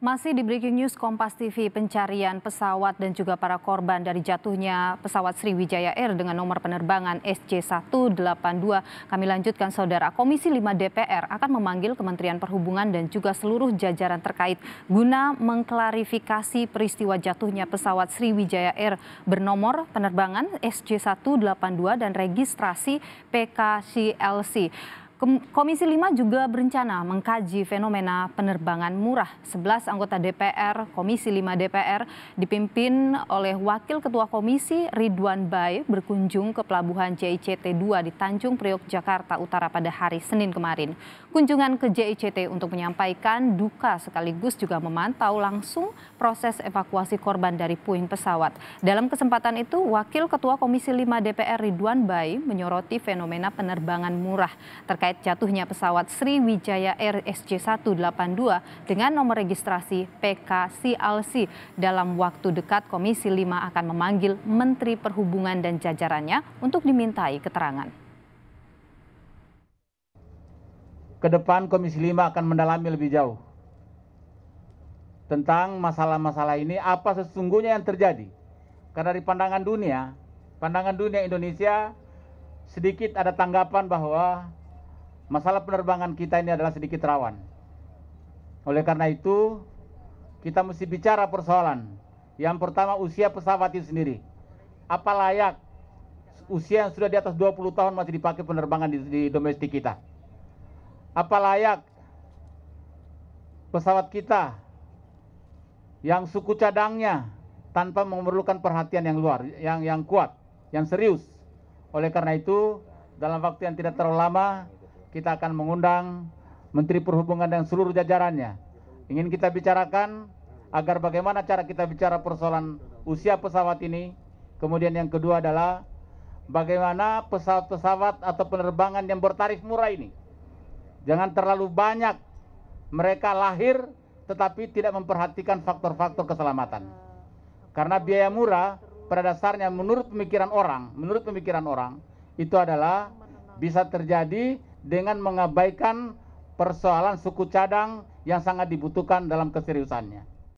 Masih di Breaking News Kompas TV, pencarian pesawat dan juga para korban dari jatuhnya pesawat Sriwijaya Air dengan nomor penerbangan SJ182. Kami lanjutkan Saudara, Komisi 5 DPR akan memanggil Kementerian Perhubungan dan juga seluruh jajaran terkait guna mengklarifikasi peristiwa jatuhnya pesawat Sriwijaya Air bernomor penerbangan SJ182 dan registrasi PKCLC. Komisi 5 juga berencana mengkaji fenomena penerbangan murah. 11 anggota DPR, Komisi 5 DPR, dipimpin oleh Wakil Ketua Komisi Ridwan Bay berkunjung ke Pelabuhan JICT-2 di Tanjung Priok, Jakarta Utara pada hari Senin kemarin. Kunjungan ke JICT untuk menyampaikan duka sekaligus juga memantau langsung proses evakuasi korban dari puing pesawat. Dalam kesempatan itu, Wakil Ketua Komisi 5 DPR Ridwan Bay menyoroti fenomena penerbangan murah terkait terkait jatuhnya pesawat Sriwijaya Air SJ182 dengan nomor registrasi PKCLC. Dalam waktu dekat, Komisi 5 akan memanggil Menteri Perhubungan dan jajarannya untuk dimintai keterangan. Kedepan Komisi 5 akan mendalami lebih jauh tentang masalah-masalah ini apa sesungguhnya yang terjadi. Karena di pandangan dunia, pandangan dunia Indonesia sedikit ada tanggapan bahwa masalah penerbangan kita ini adalah sedikit rawan. Oleh karena itu, kita mesti bicara persoalan. Yang pertama usia pesawat itu sendiri. Apa layak usia yang sudah di atas 20 tahun masih dipakai penerbangan di, di domestik kita? Apa layak pesawat kita yang suku cadangnya tanpa memerlukan perhatian yang luar, yang yang kuat, yang serius. Oleh karena itu, dalam waktu yang tidak terlalu lama, kita akan mengundang Menteri Perhubungan dan seluruh jajarannya. Ingin kita bicarakan agar bagaimana cara kita bicara persoalan usia pesawat ini. Kemudian yang kedua adalah bagaimana pesawat-pesawat atau penerbangan yang bertarif murah ini. Jangan terlalu banyak mereka lahir tetapi tidak memperhatikan faktor-faktor keselamatan. Karena biaya murah pada dasarnya menurut pemikiran orang, menurut pemikiran orang itu adalah bisa terjadi dengan mengabaikan persoalan suku cadang yang sangat dibutuhkan dalam keseriusannya